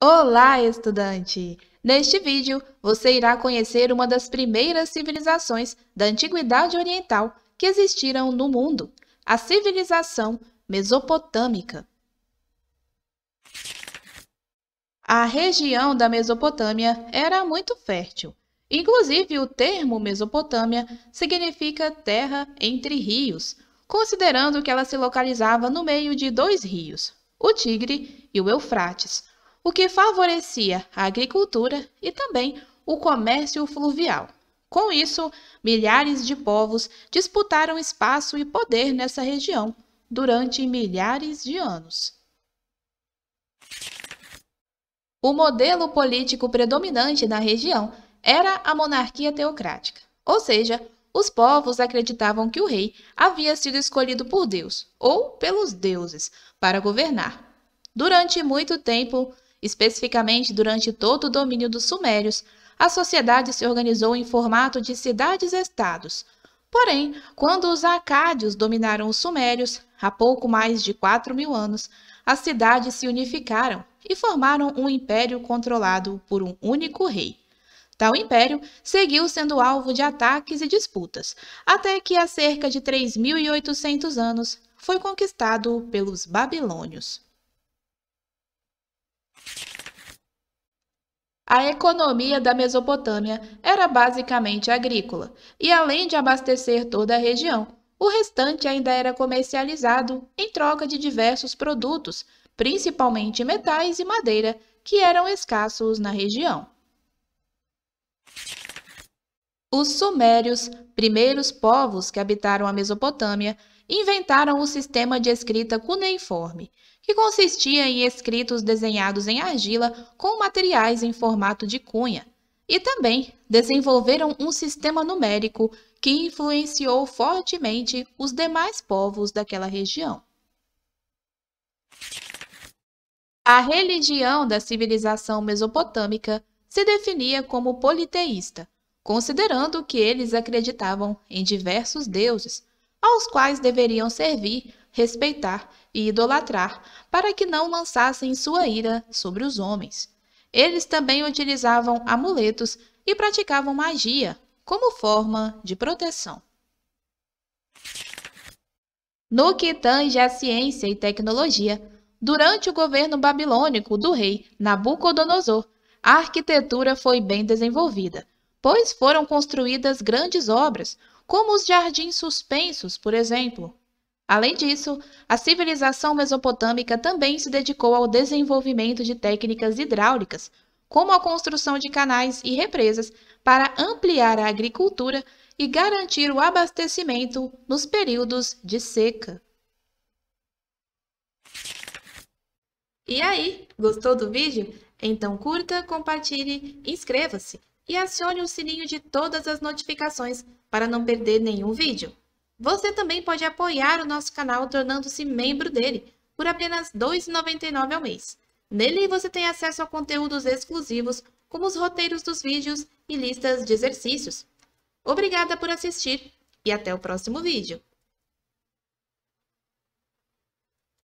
Olá, estudante! Neste vídeo, você irá conhecer uma das primeiras civilizações da Antiguidade Oriental que existiram no mundo, a civilização mesopotâmica. A região da Mesopotâmia era muito fértil. Inclusive, o termo Mesopotâmia significa terra entre rios, considerando que ela se localizava no meio de dois rios, o Tigre e o Eufrates, o que favorecia a agricultura e também o comércio fluvial. Com isso, milhares de povos disputaram espaço e poder nessa região durante milhares de anos. O modelo político predominante na região era a monarquia teocrática, ou seja, os povos acreditavam que o rei havia sido escolhido por Deus ou pelos deuses para governar. Durante muito tempo, Especificamente durante todo o domínio dos Sumérios, a sociedade se organizou em formato de cidades-estados. Porém, quando os Acádios dominaram os Sumérios, há pouco mais de 4 mil anos, as cidades se unificaram e formaram um império controlado por um único rei. Tal império seguiu sendo alvo de ataques e disputas, até que há cerca de 3.800 anos foi conquistado pelos babilônios. A economia da Mesopotâmia era basicamente agrícola, e além de abastecer toda a região, o restante ainda era comercializado em troca de diversos produtos, principalmente metais e madeira, que eram escassos na região. Os Sumérios, primeiros povos que habitaram a Mesopotâmia, inventaram o sistema de escrita cuneiforme, que consistia em escritos desenhados em argila com materiais em formato de cunha. E também desenvolveram um sistema numérico que influenciou fortemente os demais povos daquela região. A religião da civilização mesopotâmica se definia como politeísta, considerando que eles acreditavam em diversos deuses, aos quais deveriam servir respeitar e idolatrar, para que não lançassem sua ira sobre os homens. Eles também utilizavam amuletos e praticavam magia como forma de proteção. No que tange à ciência e tecnologia, durante o governo babilônico do rei Nabucodonosor, a arquitetura foi bem desenvolvida, pois foram construídas grandes obras, como os jardins suspensos, por exemplo, Além disso, a civilização mesopotâmica também se dedicou ao desenvolvimento de técnicas hidráulicas, como a construção de canais e represas para ampliar a agricultura e garantir o abastecimento nos períodos de seca. E aí, gostou do vídeo? Então curta, compartilhe, inscreva-se e acione o sininho de todas as notificações para não perder nenhum vídeo. Você também pode apoiar o nosso canal tornando-se membro dele por apenas R$ 2,99 ao mês. Nele você tem acesso a conteúdos exclusivos, como os roteiros dos vídeos e listas de exercícios. Obrigada por assistir e até o próximo vídeo!